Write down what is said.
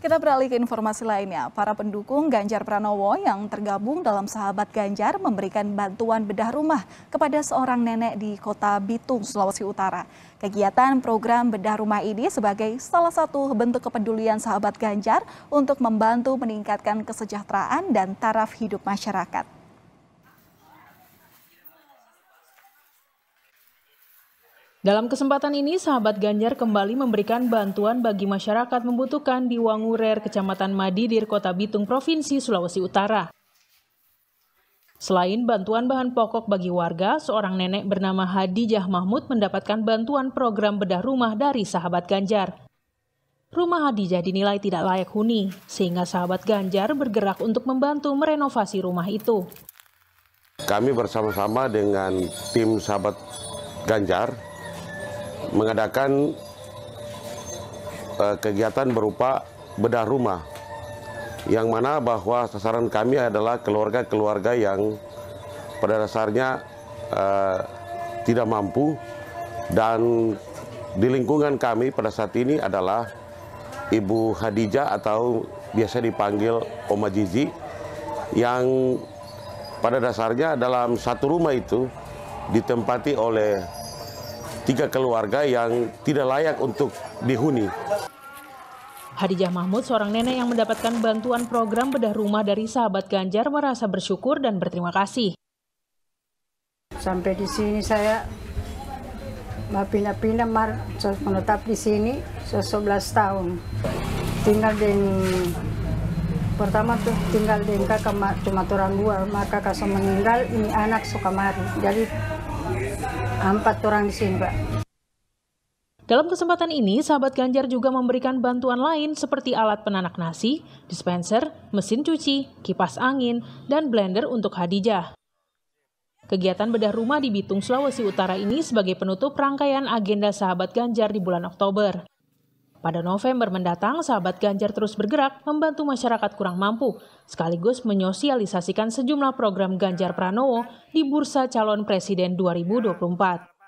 Kita beralih ke informasi lainnya. Para pendukung Ganjar Pranowo yang tergabung dalam Sahabat Ganjar memberikan bantuan bedah rumah kepada seorang nenek di kota Bitung, Sulawesi Utara. Kegiatan program bedah rumah ini sebagai salah satu bentuk kepedulian Sahabat Ganjar untuk membantu meningkatkan kesejahteraan dan taraf hidup masyarakat. Dalam kesempatan ini, sahabat Ganjar kembali memberikan bantuan bagi masyarakat membutuhkan di Wangurer, Kecamatan Madidir, Kota Bitung, Provinsi Sulawesi Utara. Selain bantuan bahan pokok bagi warga, seorang nenek bernama Hadijah Mahmud mendapatkan bantuan program bedah rumah dari sahabat Ganjar. Rumah Hadijah dinilai tidak layak huni, sehingga sahabat Ganjar bergerak untuk membantu merenovasi rumah itu. Kami bersama-sama dengan tim sahabat Ganjar mengadakan uh, kegiatan berupa bedah rumah yang mana bahwa sasaran kami adalah keluarga-keluarga yang pada dasarnya uh, tidak mampu dan di lingkungan kami pada saat ini adalah Ibu Hadijah atau biasa dipanggil Oma Jizi yang pada dasarnya dalam satu rumah itu ditempati oleh tiga keluarga yang tidak layak untuk dihuni. Hadijah Mahmud, seorang nenek yang mendapatkan bantuan program bedah rumah dari sahabat Ganjar merasa bersyukur dan berterima kasih. Sampai di sini saya pindah-pindah menetap di sini 11 tahun. Tinggal dengan pertama tuh tinggal di Engka cuma orang dua maka kaso meninggal ini anak Sukamari jadi empat orang di sini pak dalam kesempatan ini, sahabat Ganjar juga memberikan bantuan lain seperti alat penanak nasi, dispenser, mesin cuci, kipas angin, dan blender untuk Hadijah. Kegiatan bedah rumah di Bitung, Sulawesi Utara ini sebagai penutup rangkaian agenda sahabat Ganjar di bulan Oktober. Pada November mendatang, sahabat Ganjar terus bergerak membantu masyarakat kurang mampu, sekaligus menyosialisasikan sejumlah program Ganjar Pranowo di Bursa Calon Presiden 2024.